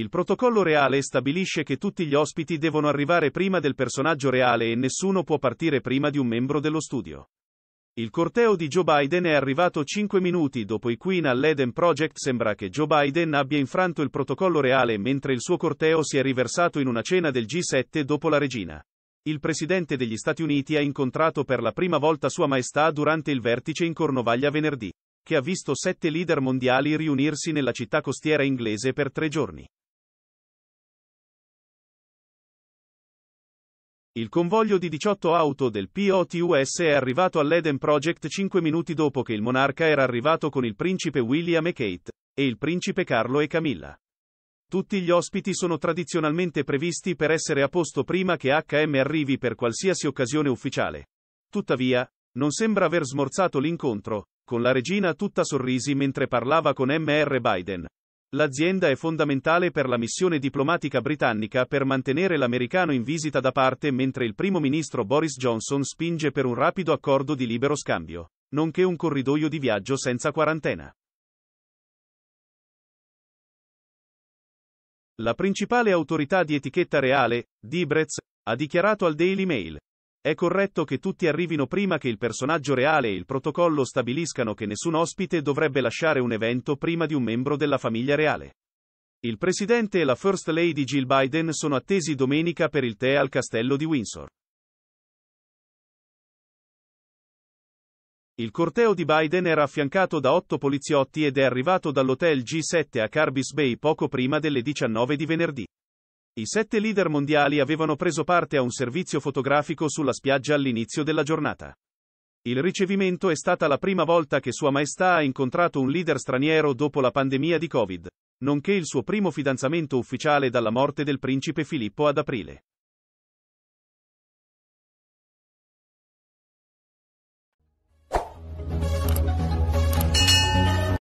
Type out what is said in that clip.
Il protocollo reale stabilisce che tutti gli ospiti devono arrivare prima del personaggio reale e nessuno può partire prima di un membro dello studio. Il corteo di Joe Biden è arrivato 5 minuti dopo i Queen all'Eden Project. Sembra che Joe Biden abbia infranto il protocollo reale mentre il suo corteo si è riversato in una cena del G7 dopo la regina. Il presidente degli Stati Uniti ha incontrato per la prima volta Sua Maestà durante il vertice in Cornovaglia venerdì, che ha visto sette leader mondiali riunirsi nella città costiera inglese per tre giorni. Il convoglio di 18 auto del POTUS è arrivato all'Eden Project 5 minuti dopo che il monarca era arrivato con il principe William e Kate, e il principe Carlo e Camilla. Tutti gli ospiti sono tradizionalmente previsti per essere a posto prima che HM arrivi per qualsiasi occasione ufficiale. Tuttavia, non sembra aver smorzato l'incontro, con la regina tutta sorrisi mentre parlava con Mr. Biden, L'azienda è fondamentale per la missione diplomatica britannica per mantenere l'americano in visita da parte mentre il primo ministro Boris Johnson spinge per un rapido accordo di libero scambio, nonché un corridoio di viaggio senza quarantena. La principale autorità di etichetta reale, Dibrez, ha dichiarato al Daily Mail, è corretto che tutti arrivino prima che il personaggio reale e il protocollo stabiliscano che nessun ospite dovrebbe lasciare un evento prima di un membro della famiglia reale. Il presidente e la First Lady Jill Biden sono attesi domenica per il tè al castello di Windsor. Il corteo di Biden era affiancato da otto poliziotti ed è arrivato dall'hotel G7 a Carbis Bay poco prima delle 19 di venerdì. I sette leader mondiali avevano preso parte a un servizio fotografico sulla spiaggia all'inizio della giornata. Il ricevimento è stata la prima volta che Sua Maestà ha incontrato un leader straniero dopo la pandemia di Covid, nonché il suo primo fidanzamento ufficiale dalla morte del principe Filippo ad aprile.